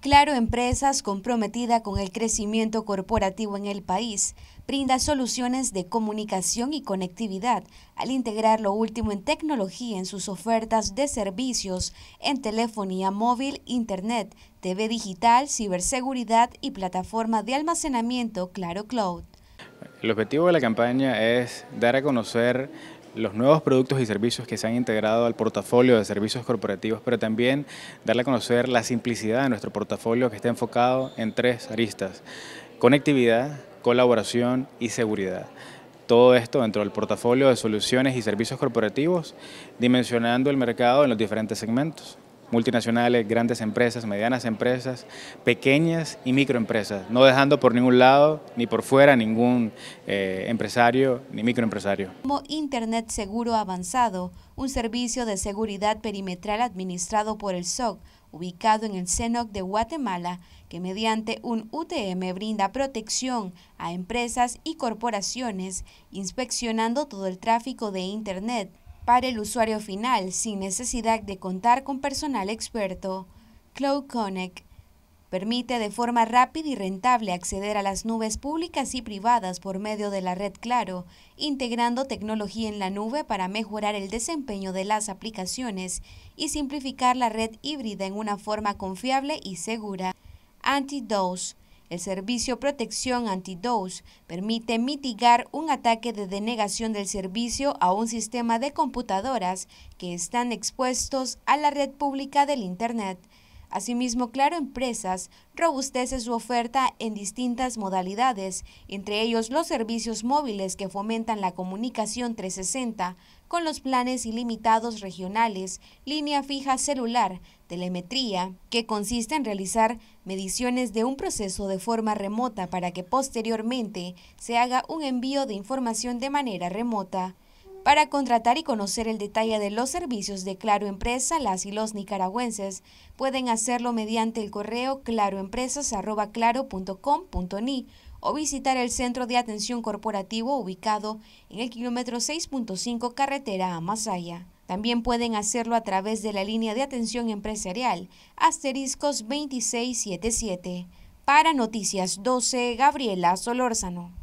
Claro Empresas, comprometida con el crecimiento corporativo en el país, brinda soluciones de comunicación y conectividad al integrar lo último en tecnología en sus ofertas de servicios en telefonía móvil, internet, TV digital, ciberseguridad y plataforma de almacenamiento Claro Cloud. El objetivo de la campaña es dar a conocer los nuevos productos y servicios que se han integrado al portafolio de servicios corporativos, pero también darle a conocer la simplicidad de nuestro portafolio que está enfocado en tres aristas, conectividad, colaboración y seguridad. Todo esto dentro del portafolio de soluciones y servicios corporativos, dimensionando el mercado en los diferentes segmentos multinacionales, grandes empresas, medianas empresas, pequeñas y microempresas, no dejando por ningún lado ni por fuera ningún eh, empresario ni microempresario. Como Internet Seguro Avanzado, un servicio de seguridad perimetral administrado por el SOC, ubicado en el CENOC de Guatemala, que mediante un UTM brinda protección a empresas y corporaciones, inspeccionando todo el tráfico de Internet para el usuario final sin necesidad de contar con personal experto. Cloud Connect permite de forma rápida y rentable acceder a las nubes públicas y privadas por medio de la red Claro, integrando tecnología en la nube para mejorar el desempeño de las aplicaciones y simplificar la red híbrida en una forma confiable y segura. Anti-DOS el servicio Protección Antidose permite mitigar un ataque de denegación del servicio a un sistema de computadoras que están expuestos a la red pública del Internet. Asimismo, Claro Empresas robustece su oferta en distintas modalidades, entre ellos los servicios móviles que fomentan la comunicación 360 con los planes ilimitados regionales, línea fija celular, telemetría, que consiste en realizar mediciones de un proceso de forma remota para que posteriormente se haga un envío de información de manera remota. Para contratar y conocer el detalle de los servicios de Claro Empresa, las y los nicaragüenses pueden hacerlo mediante el correo claroempresas.claro.com.ni o visitar el Centro de Atención Corporativo ubicado en el kilómetro 6.5 carretera a Masaya. También pueden hacerlo a través de la línea de atención empresarial asteriscos 2677. Para Noticias 12, Gabriela Solórzano.